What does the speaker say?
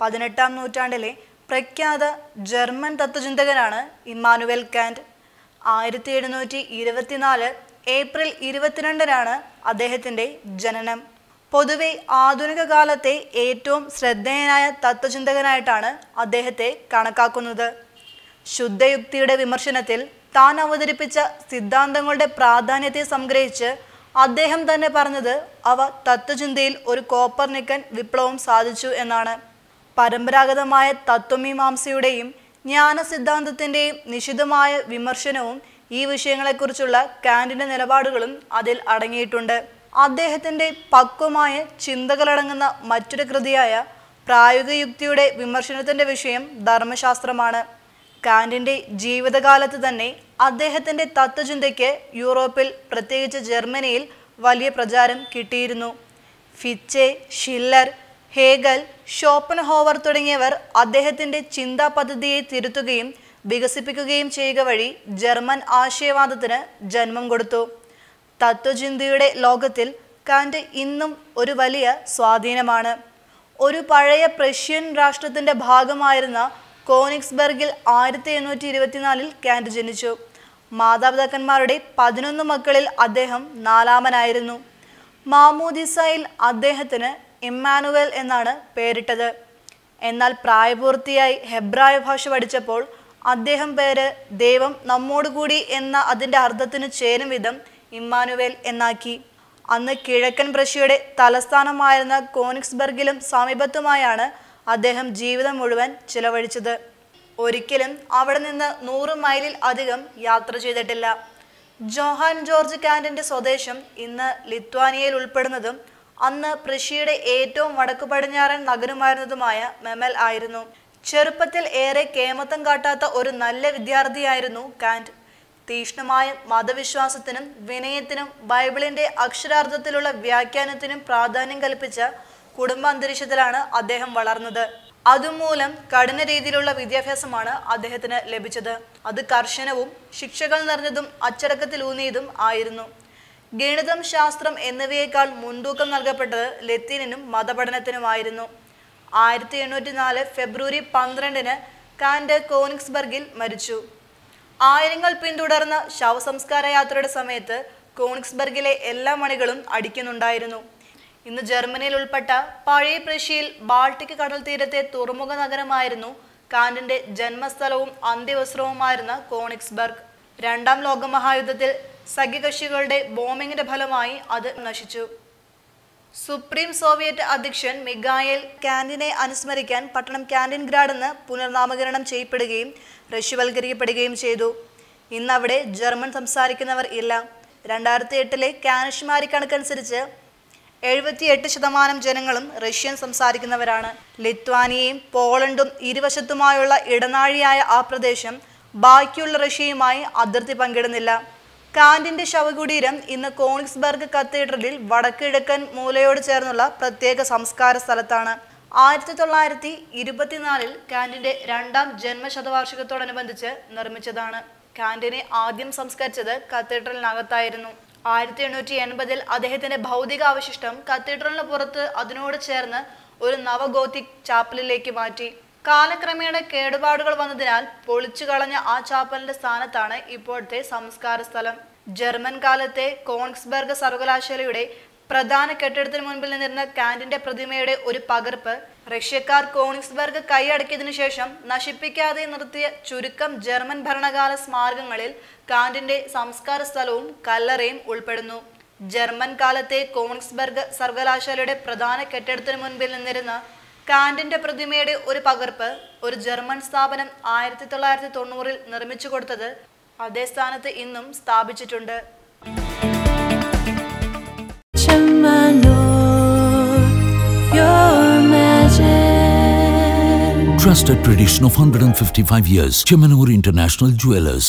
പതിനെട്ടാം നൂറ്റാണ്ടിലെ പ്രഖ്യാത ജർമ്മൻ തത്വചിന്തകനാണ് ഇമ്മാനുവൽ കാൻഡ് ആയിരത്തി എഴുന്നൂറ്റി ഇരുപത്തിനാല് ഏപ്രിൽ ഇരുപത്തിരണ്ടിനാണ് അദ്ദേഹത്തിൻ്റെ ജനനം പൊതുവെ ആധുനിക കാലത്തെ ഏറ്റവും ശ്രദ്ധേയനായ തത്വചിന്തകനായിട്ടാണ് അദ്ദേഹത്തെ കണക്കാക്കുന്നത് ശുദ്ധയുക്തിയുടെ വിമർശനത്തിൽ താൻ അവതരിപ്പിച്ച സിദ്ധാന്തങ്ങളുടെ പ്രാധാന്യത്തെ സംഗ്രഹിച്ച് അദ്ദേഹം തന്നെ പറഞ്ഞത് അവ തത്വചിന്തയിൽ ഒരു കോപ്പർനിക്കൻ വിപ്ലവം സാധിച്ചു എന്നാണ് പരമ്പരാഗതമായ തത്വമീമാംസയുടെയും ജ്ഞാന സിദ്ധാന്തത്തിൻ്റെയും നിശിതമായ വിമർശനവും ഈ വിഷയങ്ങളെക്കുറിച്ചുള്ള കാൻഡിൻ്റെ നിലപാടുകളും അതിൽ അടങ്ങിയിട്ടുണ്ട് അദ്ദേഹത്തിൻ്റെ പക്വമായ ചിന്തകളടങ്ങുന്ന മറ്റൊരു കൃതിയായ പ്രായോഗിക യുക്തിയുടെ വിമർശനത്തിൻ്റെ വിഷയം ധർമ്മശാസ്ത്രമാണ് കാൻഡിൻ്റെ ജീവിതകാലത്ത് തന്നെ അദ്ദേഹത്തിൻ്റെ തത്വചിന്തയ്ക്ക് യൂറോപ്പിൽ പ്രത്യേകിച്ച് ജർമ്മനിയിൽ വലിയ പ്രചാരം കിട്ടിയിരുന്നു ഫിച്ചെ ഷില്ലർ ഹേഗൽ ഷോപ്പൻഹോവർ തുടങ്ങിയവർ അദ്ദേഹത്തിൻ്റെ ചിന്താ പദ്ധതിയെ തിരുത്തുകയും വികസിപ്പിക്കുകയും ചെയ്യുക വഴി ജർമ്മൻ ആശയവാദത്തിന് ജന്മം കൊടുത്തു തത്വചിന്തയുടെ ലോകത്തിൽ കാന്റ് ഇന്നും ഒരു വലിയ സ്വാധീനമാണ് ഒരു പഴയ പ്രഷ്യൻ രാഷ്ട്രത്തിൻ്റെ ഭാഗമായിരുന്ന കോനിക്സ്ബർഗിൽ ആയിരത്തി എണ്ണൂറ്റി ഇരുപത്തിനാലിൽ കാന്റ് ജനിച്ചു മാതാപിതാക്കന്മാരുടെ പതിനൊന്ന് മക്കളിൽ അദ്ദേഹം നാലാമനായിരുന്നു മാമോദിസയിൽ അദ്ദേഹത്തിന് ഇമ്മാനുവൽ എന്നാണ് പേരിട്ടത് എന്നാൽ പ്രായപൂർത്തിയായി ഹെബ്രായ ഭാഷ പഠിച്ചപ്പോൾ അദ്ദേഹം പേര് ദൈവം നമ്മോടുകൂടി എന്ന അതിൻ്റെ അർത്ഥത്തിന് ചേരും വിധം ഇമ്മാനുവൽ എന്നാക്കി അന്ന് കിഴക്കൻ പ്രഷ്യയുടെ തലസ്ഥാനമായിരുന്ന കോനിക്സ്ബർഗിലും സമീപത്തുമായാണ് അദ്ദേഹം ജീവിതം മുഴുവൻ ചിലവഴിച്ചത് ഒരിക്കലും അവിടെ നിന്ന് നൂറ് മൈലിൽ അധികം യാത്ര ചെയ്തിട്ടില്ല ജോഹാൻ ജോർജ് കാൻഡിന്റെ സ്വദേശം ഇന്ന് ലിത്വാനിയയിൽ ഉൾപ്പെടുന്നതും അന്ന് പ്രഷ്യയുടെ ഏറ്റവും വടക്കു പടിഞ്ഞാറൻ നഗരമായിരുന്നതുമായ മെമൽ ആയിരുന്നു ചെറുപ്പത്തിൽ ഏറെ കേമത്തം കാട്ടാത്ത ഒരു നല്ല വിദ്യാർത്ഥിയായിരുന്നു കാൻറ്റ് തീക്ഷ്ണമായ മതവിശ്വാസത്തിനും വിനയത്തിനും ബൈബിളിന്റെ അക്ഷരാർത്ഥത്തിലുള്ള വ്യാഖ്യാനത്തിനും പ്രാധാന്യം കൽപ്പിച്ച കുടുംബാന്തരീക്ഷത്തിലാണ് അദ്ദേഹം വളർന്നത് അതുമൂലം കഠിന രീതിയിലുള്ള വിദ്യാഭ്യാസമാണ് അദ്ദേഹത്തിന് ലഭിച്ചത് അത് കർശനവും ശിക്ഷകൾ നിറഞ്ഞതും അച്ചടക്കത്തിലൂന്നിയതും ആയിരുന്നു ഗണിതം ശാസ്ത്രം എന്നിവയേക്കാൾ മുൻതൂക്കം നൽകപ്പെട്ടത് ലത്തീനിനും മതപഠനത്തിനുമായിരുന്നു ആയിരത്തി എണ്ണൂറ്റി നാല് ഫെബ്രുവരി പന്ത്രണ്ടിന് കാൻഡ് കോണിക്സ്ബർഗിൽ മരിച്ചു ആയിരങ്ങൾ പിന്തുടർന്ന ശവസംസ്കാര യാത്രയുടെ സമയത്ത് കോണിക്സ്ബർഗിലെ എല്ലാ മണികളും അടിക്കുന്നുണ്ടായിരുന്നു ഇന്ന് ജർമ്മനിയിൽ ഉൾപ്പെട്ട പഴയ പ്രഷ്യയിൽ ബാൾട്ടിക് കടൽ തീരത്തെ തുറമുഖ നഗരമായിരുന്നു കാൻഡിന്റെ ജന്മസ്ഥലവും അന്ത്യവസ്ത്രവുമായിരുന്ന കോണിക്സ്ബർഗ് രണ്ടാം ലോകമഹായുദ്ധത്തിൽ സഖ്യകക്ഷികളുടെ ബോംബിംഗിന്റെ ഫലമായി അത് നശിച്ചു സുപ്രീം സോവിയറ്റ് അധ്യക്ഷൻ മിഗായൽ കാന്റിനെ അനുസ്മരിക്കാൻ പട്ടണം കാന്റിൻഗ്രാഡ് എന്ന് പുനർനാമകരണം ചെയ്യപ്പെടുകയും റഷ്യവൽക്കരിക്കപ്പെടുകയും ചെയ്തു ഇന്നവിടെ ജർമ്മൻ സംസാരിക്കുന്നവർ ഇല്ല രണ്ടായിരത്തി എട്ടിലെ കാനഷ്മാരി കണക്കനുസരിച്ച് എട്ട് ശതമാനം ജനങ്ങളും റഷ്യൻ സംസാരിക്കുന്നവരാണ് ലിത്വാനിയയും പോളണ്ടും ഇരുവശത്തുമായുള്ള ഇടനാഴിയായ ആ പ്രദേശം ബാക്കിയുള്ള റഷ്യയുമായി അതിർത്തി പങ്കിടുന്നില്ല കാന്റിന്റെ ശവകുടീരം ഇന്ന് കോണിക്സ്ബർഗ് കത്തീഡ്രലിൽ വടക്കിഴക്കൻ മൂലയോട് ചേർന്നുള്ള പ്രത്യേക സംസ്കാര സ്ഥലത്താണ് ആയിരത്തി തൊള്ളായിരത്തി ഇരുപത്തിനാലിൽ കാന്റിന്റെ രണ്ടാം ജന്മശതവാർഷികത്തോടനുബന്ധിച്ച് നിർമ്മിച്ചതാണ് കാന്റിനെ ആദ്യം സംസ്കരിച്ചത് കത്തീഡ്രലിനകത്തായിരുന്നു ആയിരത്തി എണ്ണൂറ്റി എൺപതിൽ അദ്ദേഹത്തിന്റെ ഭൗതിക അവശിഷ്ടം കത്തീഡ്രലിന് പുറത്ത് അതിനോട് ചേർന്ന് ഒരു നവഗോത്തിക് ചാപ്പലിലേക്ക് മാറ്റി കാലക്രമേണ കേടുപാടുകൾ വന്നതിനാൽ പൊളിച്ചു കളഞ്ഞ ആ ചാപ്പലിന്റെ സ്ഥാനത്താണ് ഇപ്പോഴത്തെ സംസ്കാര സ്ഥലം ജർമ്മൻ കാലത്തെ കോൺസ്ബർഗ് സർവകലാശാലയുടെ പ്രധാന കെട്ടിടത്തിന് മുൻപിൽ നിന്നിരുന്ന കാന്റിന്റെ പ്രതിമയുടെ ഒരു പകർപ്പ് റഷ്യക്കാർ കോണിക്സ്ബർഗ് കൈയടക്കിയതിനു ശേഷം നശിപ്പിക്കാതെ നിർത്തിയ ചുരുക്കം ജർമ്മൻ ഭരണകാല സ്മാരകങ്ങളിൽ കാന്റിന്റെ സംസ്കാര സ്ഥലവും കല്ലറയും ഉൾപ്പെടുന്നു ജർമ്മൻ കാലത്തെ കോണിക്സ്ബർഗ് സർവകലാശാലയുടെ പ്രധാന കെട്ടിടത്തിന് മുൻപിൽ നിന്നിരുന്ന കാന്റിന്റെ പ്രതിമയുടെ ഒരു പകർപ്പ് ഒരു ജർമ്മൻ സ്ഥാപനം ആയിരത്തി തൊള്ളായിരത്തി തൊണ്ണൂറിൽ നിർമ്മിച്ചു കൊടുത്തത് അതേ സ്ഥാനത്ത് ഇന്നും സ്ഥാപിച്ചിട്ടുണ്ട് Trusted tradition of 155 years, Chemanur International Jewelers.